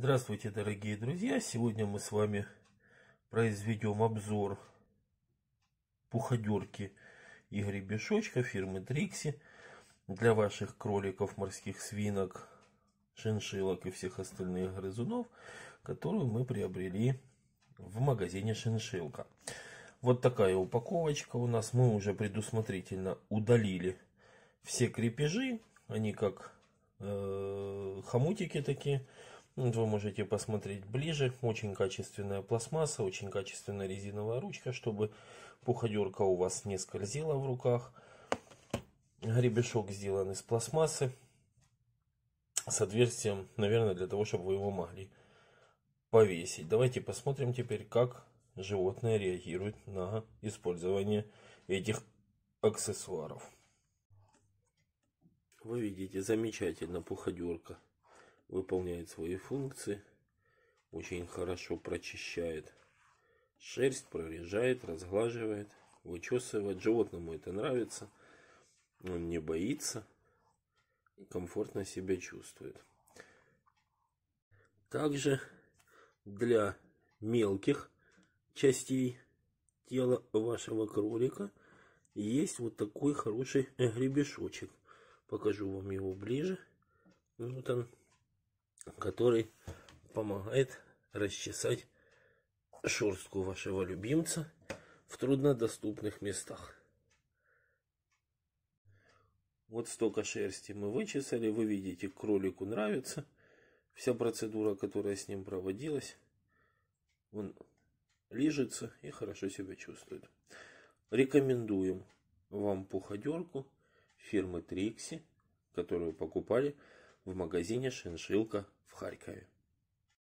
Здравствуйте, дорогие друзья! Сегодня мы с вами произведем обзор пуходерки и гребешочка фирмы Трикси для ваших кроликов, морских свинок, шиншилок и всех остальных грызунов, которую мы приобрели в магазине «Шиншилка». Вот такая упаковочка у нас. Мы уже предусмотрительно удалили все крепежи. Они как э, хомутики такие вы можете посмотреть ближе. Очень качественная пластмасса, очень качественная резиновая ручка, чтобы пуходерка у вас не скользила в руках. Гребешок сделан из пластмассы с отверстием, наверное, для того, чтобы вы его могли повесить. Давайте посмотрим теперь, как животное реагирует на использование этих аксессуаров. Вы видите, замечательно пуходерка выполняет свои функции, очень хорошо прочищает шерсть, прорежает, разглаживает, вычесывает. Животному это нравится, он не боится комфортно себя чувствует. Также для мелких частей тела вашего кролика есть вот такой хороший гребешочек. Покажу вам его ближе. Вот он который помогает расчесать шерстку вашего любимца в труднодоступных местах. Вот столько шерсти мы вычесали, вы видите, кролику нравится. Вся процедура, которая с ним проводилась, он лежится и хорошо себя чувствует. Рекомендуем вам пуходерку фирмы Трикси, которую покупали в магазине «Шиншилка» в Харькове.